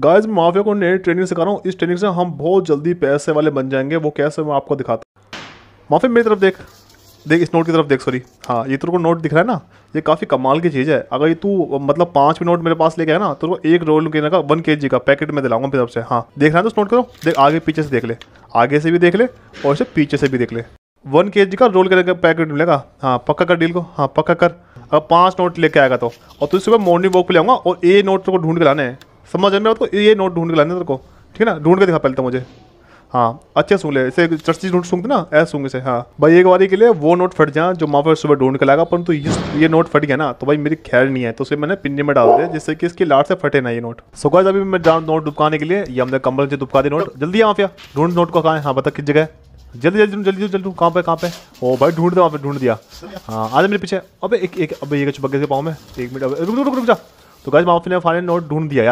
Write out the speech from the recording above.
guys मैं mafia को नई ट्रेनिंग सिखा रहा हूँ इस ट्रेनिंग से हम बहुत जल्दी पैसे वाले बन जाएंगे वो कैसे मैं आपको दिखाता हूँ माफिया मेरी तरफ देख देख इस नोट की तरफ देख सॉरी हाँ ये तेरे को नोट दिख रहा है ना ये काफ़ी कमाल की चीज़ है अगर ये तू मतलब पाँच भी नोट मेरे पास लेके आया ना तो एक रोल के का वन के जी का पैकेट में दिलाऊंगा मेरी तरफ से हाँ देख रहा है तो नोट करो देख आगे पीछे से देख ले आगे से भी देख ले और इसे पीछे से भी देख ले वन के जी का रोल करने का पैकेट मिलेगा हाँ पक्का कर डील को हाँ पक्का कर अगर पाँच नोट लेके आएगा तो और तुझे सुबह मॉर्निंग वॉक पर ले आऊँगा और ए नोट को ढूंढ के लाने हैं समझ में तो ये नोट ढूंढ के लाने तेरे को ठीक है ना ढूंढ के दिखा पहले तो मुझे हाँ अच्छे सुन ले इसे चर्ची ढूंढ सूंघते ना ऐसे सूंघ से हाँ भाई एक बारी के लिए वो नोट फट जाए जो माँ सुबह ढूंढ के लाएगा परंतु तो ये नोट फट गया ना तो भाई मेरी खैर नहीं है तो उसे मैंने पिंजे में डाल दिया जिससे कि इसकी लाट से फटे ना ये नोट सो गाइस अभी मैं जाऊँ नोट दुबकाने के लिए या हमने कंबल से दुबका दी नोट जल्दी आप ढूंढ नोट को कहा है हाँ बता किस जगह जल्दी जल्दी जल्दी जल्दी कहाँ पे कहाँ पे ओ भाई ढूंढ दे वहाँ पे ढूंढ दिया हाँ आ मेरे पीछे अबे एक एक अबे ये छुपक से पाऊँ मैं एक मिनट रुक रुक रुक जा तो गाइस माफी ने फाइनल नोट ढूंढ दिया